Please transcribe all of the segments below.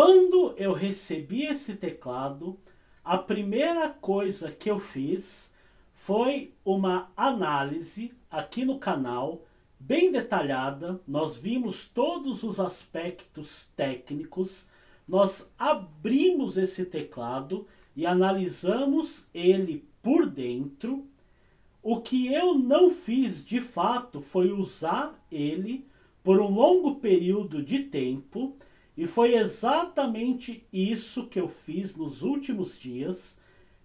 Quando eu recebi esse teclado, a primeira coisa que eu fiz foi uma análise aqui no canal, bem detalhada. Nós vimos todos os aspectos técnicos, nós abrimos esse teclado e analisamos ele por dentro. O que eu não fiz de fato foi usar ele por um longo período de tempo e foi exatamente isso que eu fiz nos últimos dias.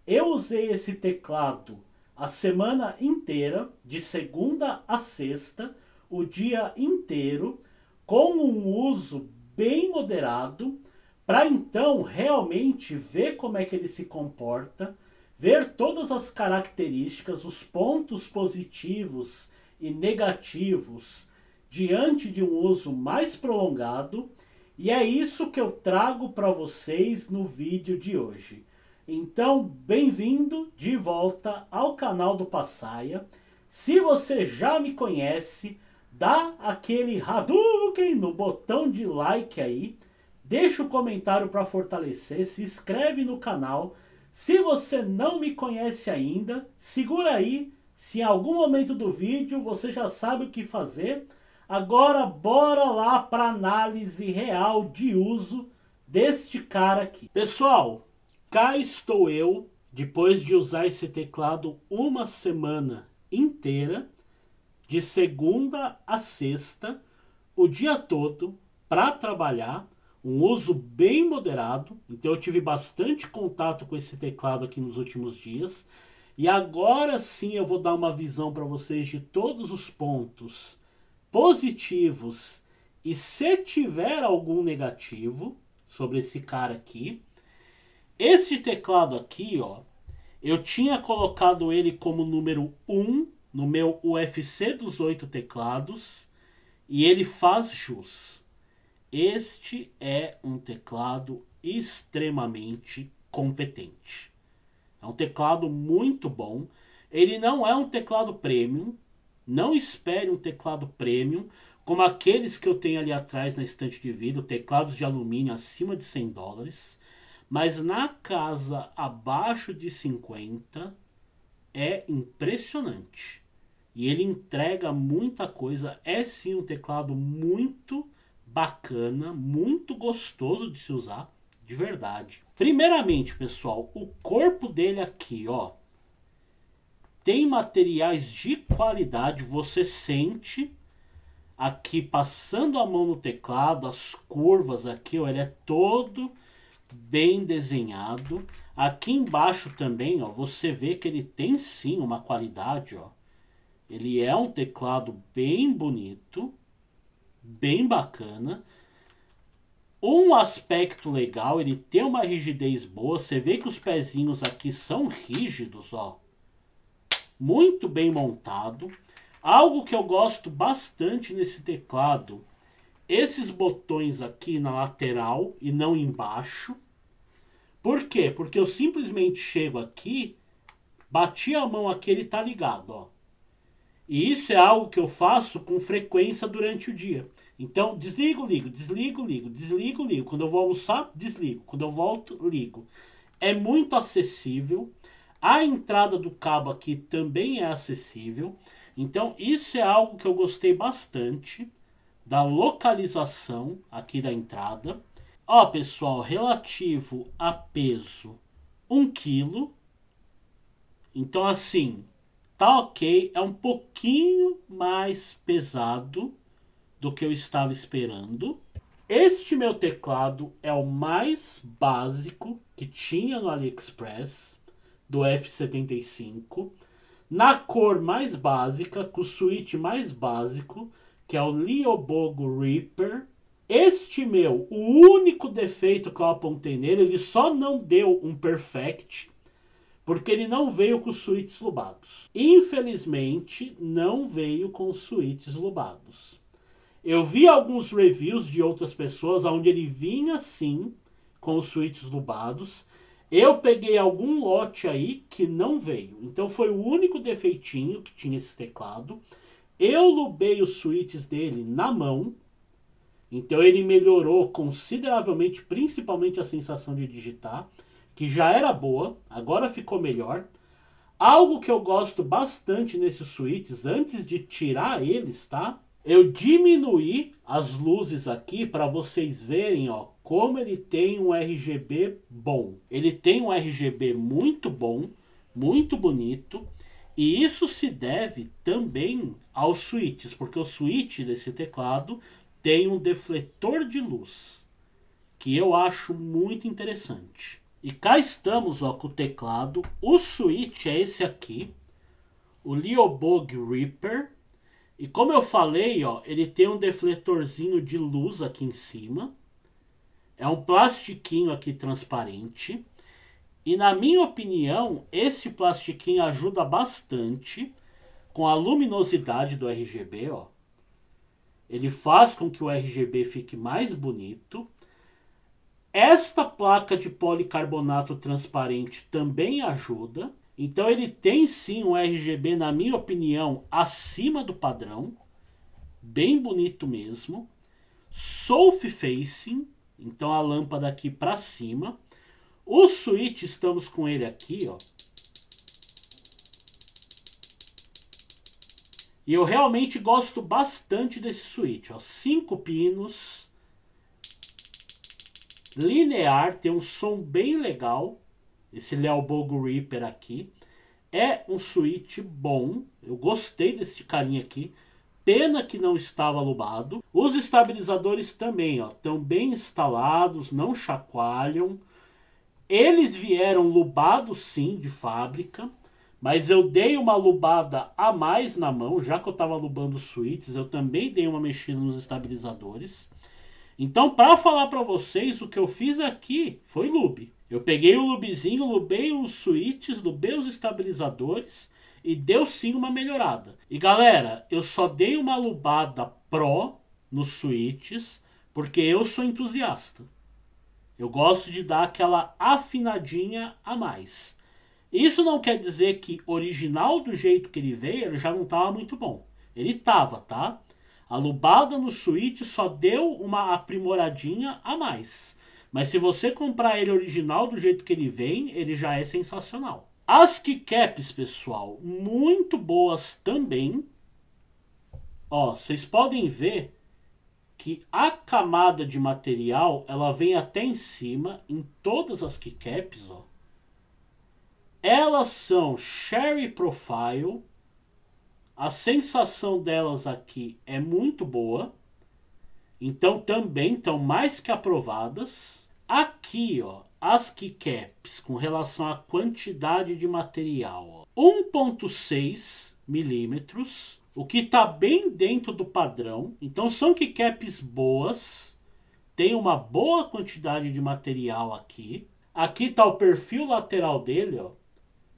Eu usei esse teclado a semana inteira, de segunda a sexta, o dia inteiro, com um uso bem moderado, para então realmente ver como é que ele se comporta, ver todas as características, os pontos positivos e negativos diante de um uso mais prolongado e é isso que eu trago para vocês no vídeo de hoje. Então, bem-vindo de volta ao canal do Passaia. Se você já me conhece, dá aquele Hadouken no botão de like aí, deixa o comentário para fortalecer, se inscreve no canal. Se você não me conhece ainda, segura aí, se em algum momento do vídeo você já sabe o que fazer, Agora bora lá para análise real de uso deste cara aqui. Pessoal, cá estou eu, depois de usar esse teclado uma semana inteira, de segunda a sexta, o dia todo, para trabalhar, um uso bem moderado, então eu tive bastante contato com esse teclado aqui nos últimos dias, e agora sim eu vou dar uma visão para vocês de todos os pontos positivos e se tiver algum negativo sobre esse cara aqui, esse teclado aqui, ó, eu tinha colocado ele como número 1 no meu UFC dos oito teclados e ele faz jus. Este é um teclado extremamente competente. É um teclado muito bom. Ele não é um teclado premium, não espere um teclado premium, como aqueles que eu tenho ali atrás na estante de vidro, teclados de alumínio acima de 100 dólares, mas na casa abaixo de 50 é impressionante. E ele entrega muita coisa, é sim um teclado muito bacana, muito gostoso de se usar, de verdade. Primeiramente, pessoal, o corpo dele aqui, ó, tem materiais de qualidade, você sente aqui passando a mão no teclado, as curvas aqui, ó, ele é todo bem desenhado. Aqui embaixo também, ó, você vê que ele tem sim uma qualidade, ó. Ele é um teclado bem bonito, bem bacana. Um aspecto legal, ele tem uma rigidez boa. Você vê que os pezinhos aqui são rígidos, ó muito bem montado. Algo que eu gosto bastante nesse teclado, esses botões aqui na lateral e não embaixo. Por quê? Porque eu simplesmente chego aqui, bati a mão aqui, ele tá ligado, ó. E isso é algo que eu faço com frequência durante o dia. Então, desligo, ligo, desligo, ligo, desligo, ligo. Quando eu vou almoçar, desligo. Quando eu volto, ligo. É muito acessível. A entrada do cabo aqui também é acessível. Então isso é algo que eu gostei bastante da localização aqui da entrada. Ó, pessoal, relativo a peso, 1 um kg. Então assim, tá ok, é um pouquinho mais pesado do que eu estava esperando. Este meu teclado é o mais básico que tinha no AliExpress do F-75, na cor mais básica, com o suíte mais básico, que é o Liobogo Reaper. Este meu, o único defeito que eu apontei nele, ele só não deu um perfect, porque ele não veio com suítes lubados. Infelizmente, não veio com suítes lubados. Eu vi alguns reviews de outras pessoas onde ele vinha sim com os suítes lubados, eu peguei algum lote aí que não veio. Então foi o único defeitinho que tinha esse teclado. Eu lubei os switches dele na mão. Então ele melhorou consideravelmente, principalmente a sensação de digitar, que já era boa, agora ficou melhor. Algo que eu gosto bastante nesses switches, antes de tirar eles, tá? Eu diminuí as luzes aqui para vocês verem, ó, como ele tem um RGB bom. Ele tem um RGB muito bom, muito bonito. E isso se deve também aos switches, porque o switch desse teclado tem um defletor de luz, que eu acho muito interessante. E cá estamos ó, com o teclado. O switch é esse aqui, o Liobog Reaper e como eu falei, ó, ele tem um defletorzinho de luz aqui em cima. É um plastiquinho aqui transparente. E na minha opinião, esse plastiquinho ajuda bastante com a luminosidade do RGB, ó. Ele faz com que o RGB fique mais bonito. Esta placa de policarbonato transparente também ajuda. Então ele tem sim um RGB, na minha opinião, acima do padrão, bem bonito mesmo. Soft facing, então a lâmpada aqui para cima. O switch estamos com ele aqui, ó. E eu realmente gosto bastante desse switch, ó. Cinco pinos. Linear, tem um som bem legal esse Léo Reaper aqui. É um suíte bom, eu gostei desse carinha aqui. Pena que não estava lubado. Os estabilizadores também, ó, estão bem instalados, não chacoalham. Eles vieram lubados sim, de fábrica. Mas eu dei uma lubada a mais na mão, já que eu estava lubando suítes, eu também dei uma mexida nos estabilizadores. Então, para falar para vocês, o que eu fiz aqui foi lube. Eu peguei o lubizinho, lubei os switches, lubei os estabilizadores e deu sim uma melhorada. E galera, eu só dei uma lubada pro nos switches porque eu sou entusiasta. Eu gosto de dar aquela afinadinha a mais. Isso não quer dizer que original do jeito que ele veio, ele já não tava muito bom. Ele tava, tá? A lubada no switch só deu uma aprimoradinha a mais. Mas se você comprar ele original do jeito que ele vem, ele já é sensacional. As keycaps, pessoal, muito boas também. Ó, vocês podem ver que a camada de material, ela vem até em cima em todas as keycaps, ó. Elas são Sherry Profile. A sensação delas aqui é muito boa. Então também estão mais que aprovadas. Aqui, ó, ASCII caps com relação à quantidade de material, 1.6 milímetros, o que está bem dentro do padrão. Então são key caps boas, tem uma boa quantidade de material aqui. Aqui está o perfil lateral dele, ó,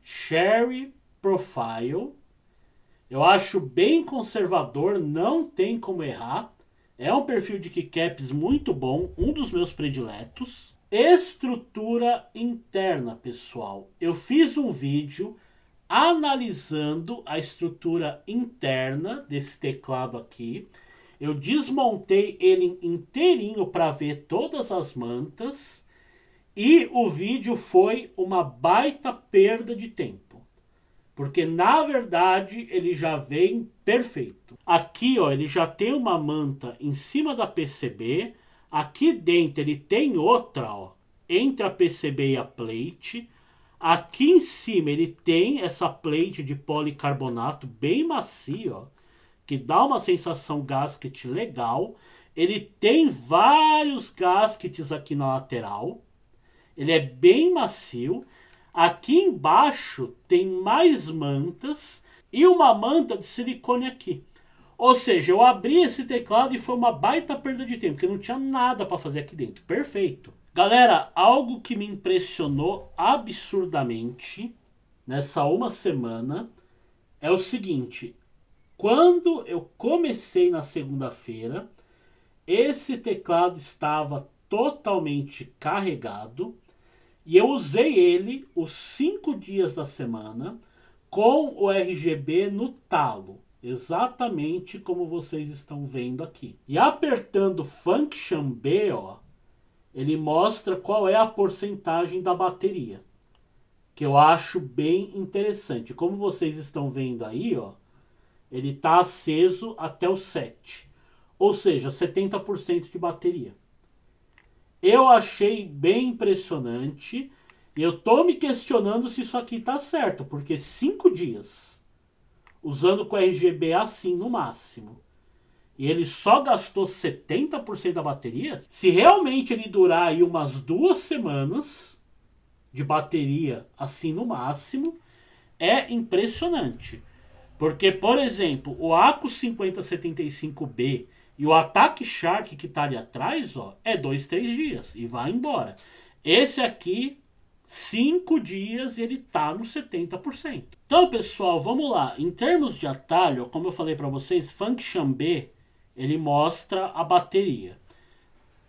Sherry Profile. Eu acho bem conservador, não tem como errar. É um perfil de keycaps muito bom, um dos meus prediletos. Estrutura interna, pessoal. Eu fiz um vídeo analisando a estrutura interna desse teclado aqui. Eu desmontei ele inteirinho para ver todas as mantas e o vídeo foi uma baita perda de tempo. Porque na verdade ele já vem perfeito. Aqui, ó, ele já tem uma manta em cima da PCB. Aqui dentro ele tem outra, ó, entre a PCB e a plate. Aqui em cima ele tem essa plate de policarbonato bem macia, ó, que dá uma sensação gasket legal. Ele tem vários gaskets aqui na lateral. Ele é bem macio Aqui embaixo tem mais mantas e uma manta de silicone aqui. Ou seja, eu abri esse teclado e foi uma baita perda de tempo, porque não tinha nada para fazer aqui dentro. Perfeito. Galera, algo que me impressionou absurdamente nessa uma semana é o seguinte: quando eu comecei na segunda-feira, esse teclado estava totalmente carregado e eu usei ele os cinco dias da semana com o RGB no talo, exatamente como vocês estão vendo aqui. E apertando Function B, ó, ele mostra qual é a porcentagem da bateria, que eu acho bem interessante. Como vocês estão vendo aí, ó, ele está aceso até o 7, ou seja, 70% de bateria. Eu achei bem impressionante. E eu tô me questionando se isso aqui tá certo, porque cinco dias usando com RGB assim no máximo. E ele só gastou 70% da bateria. Se realmente ele durar aí umas duas semanas de bateria assim no máximo, é impressionante. Porque, por exemplo, o ACO 5075B e o ataque Shark que tá ali atrás, ó, é dois, três dias e vai embora. Esse aqui, cinco dias e ele tá no 70%. Então, pessoal, vamos lá. Em termos de atalho, como eu falei para vocês, Function B, ele mostra a bateria.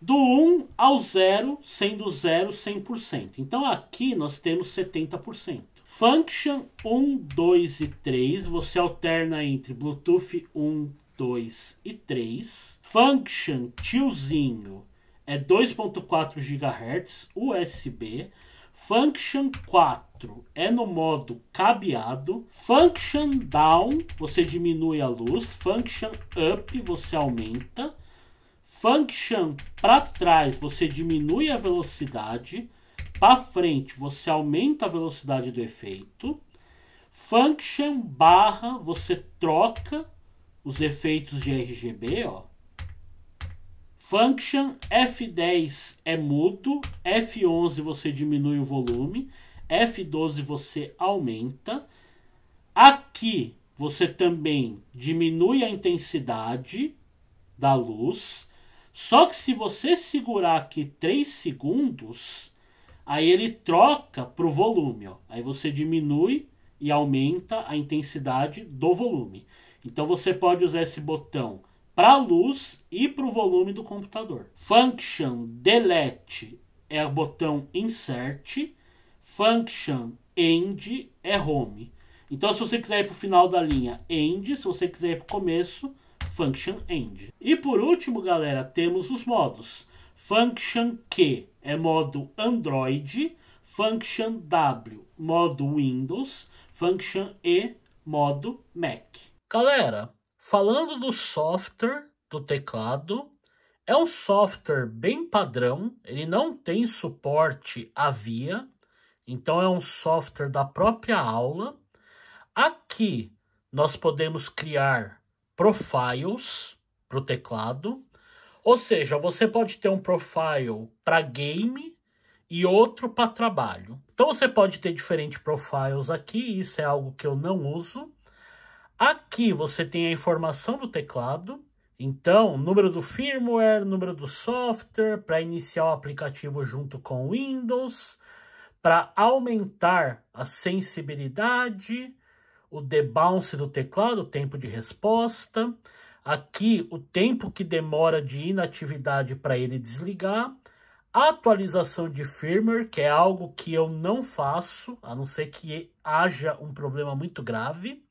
Do 1 ao 0, sendo 0, 100%. Então, aqui nós temos 70%. Function 1, 2 e 3, você alterna entre Bluetooth 1, 2 e 3. Function tiozinho é 2.4 GHz USB. Function 4 é no modo cabeado. Function down, você diminui a luz. Function up, você aumenta. Function para trás, você diminui a velocidade. Para frente, você aumenta a velocidade do efeito. Function barra, você troca os efeitos de RGB, ó. Function F10 é mudo, F11 você diminui o volume, F12 você aumenta. Aqui você também diminui a intensidade da luz. Só que se você segurar aqui 3 segundos, aí ele troca para o volume. Ó. Aí você diminui e aumenta a intensidade do volume. Então você pode usar esse botão para a luz e para o volume do computador. Function delete é o botão insert, function end é home. Então se você quiser ir para o final da linha end, se você quiser ir para o começo, function end. E por último, galera, temos os modos. Function Q é modo Android, function W modo Windows, function E modo Mac. Galera, falando do software do teclado, é um software bem padrão, ele não tem suporte à via, então é um software da própria aula. Aqui nós podemos criar profiles para o teclado, ou seja, você pode ter um profile para game e outro para trabalho. Então você pode ter diferentes profiles aqui, isso é algo que eu não uso. Aqui você tem a informação do teclado, então número do firmware, número do software, para iniciar o aplicativo junto com o Windows, para aumentar a sensibilidade, o debounce do teclado, o tempo de resposta, aqui o tempo que demora de inatividade para ele desligar, atualização de firmware, que é algo que eu não faço, a não ser que haja um problema muito grave,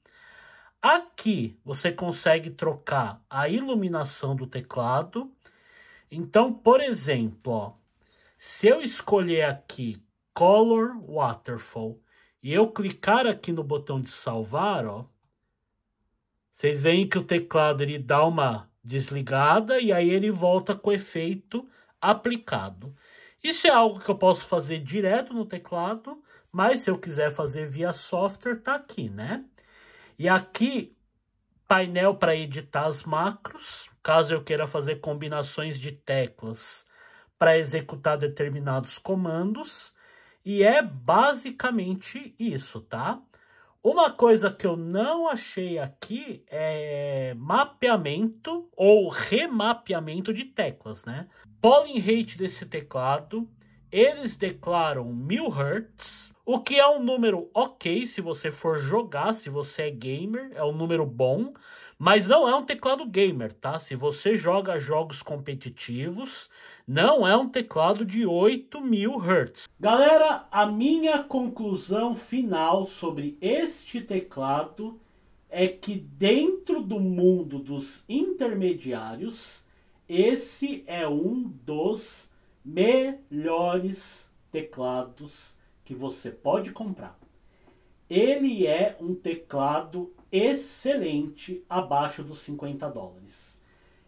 Aqui você consegue trocar a iluminação do teclado. Então, por exemplo, ó, se eu escolher aqui Color Waterfall e eu clicar aqui no botão de salvar, ó, vocês veem que o teclado ele dá uma desligada e aí ele volta com o efeito aplicado. Isso é algo que eu posso fazer direto no teclado, mas se eu quiser fazer via software, tá aqui, né? E aqui, painel para editar as macros, caso eu queira fazer combinações de teclas para executar determinados comandos. E é basicamente isso, tá? Uma coisa que eu não achei aqui é mapeamento ou remapeamento de teclas, né? Polling rate desse teclado, eles declaram 1000 Hz, o que é um número ok se você for jogar, se você é gamer, é um número bom, mas não é um teclado gamer, tá? Se você joga jogos competitivos, não é um teclado de 8000 Hz. Galera, a minha conclusão final sobre este teclado é que dentro do mundo dos intermediários, esse é um dos melhores teclados que você pode comprar. Ele é um teclado excelente abaixo dos 50 dólares.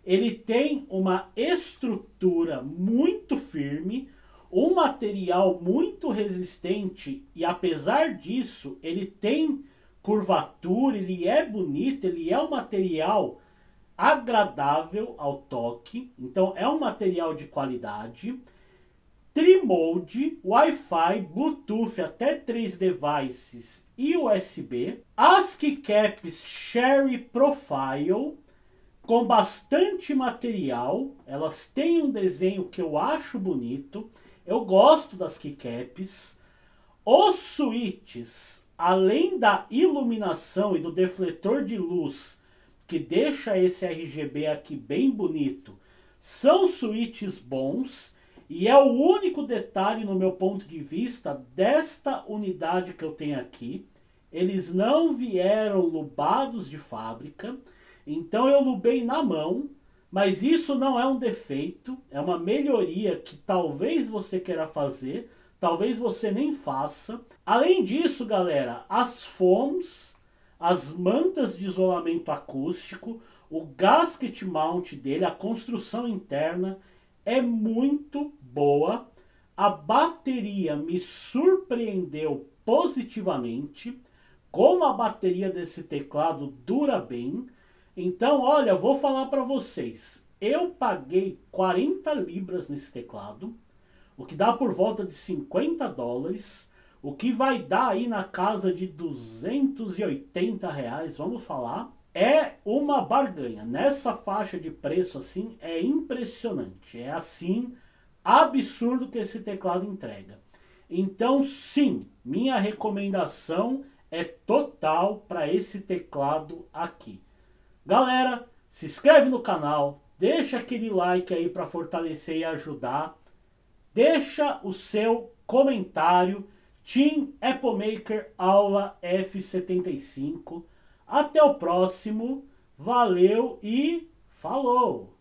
Ele tem uma estrutura muito firme, um material muito resistente e apesar disso, ele tem curvatura, ele é bonito, ele é um material agradável ao toque. Então é um material de qualidade Trimode, Wi-Fi, Bluetooth até três devices e USB, ASCII Caps Share Profile, com bastante material, elas têm um desenho que eu acho bonito, eu gosto das keycaps. Os switches, além da iluminação e do defletor de luz, que deixa esse RGB aqui bem bonito, são switches bons e é o único detalhe, no meu ponto de vista, desta unidade que eu tenho aqui. Eles não vieram lubados de fábrica, então eu lubei na mão, mas isso não é um defeito, é uma melhoria que talvez você queira fazer, talvez você nem faça. Além disso, galera, as fones as mantas de isolamento acústico, o gasket mount dele, a construção interna é muito boa. A bateria me surpreendeu positivamente. Como a bateria desse teclado dura bem. Então, olha, vou falar para vocês. Eu paguei 40 libras nesse teclado, o que dá por volta de 50 dólares, o que vai dar aí na casa de 280 reais, vamos falar é uma barganha. Nessa faixa de preço assim é impressionante. É assim absurdo que esse teclado entrega. Então, sim, minha recomendação é total para esse teclado aqui. Galera, se inscreve no canal, deixa aquele like aí para fortalecer e ajudar. Deixa o seu comentário. Team Apple Maker Aula F75. Até o próximo, valeu e falou!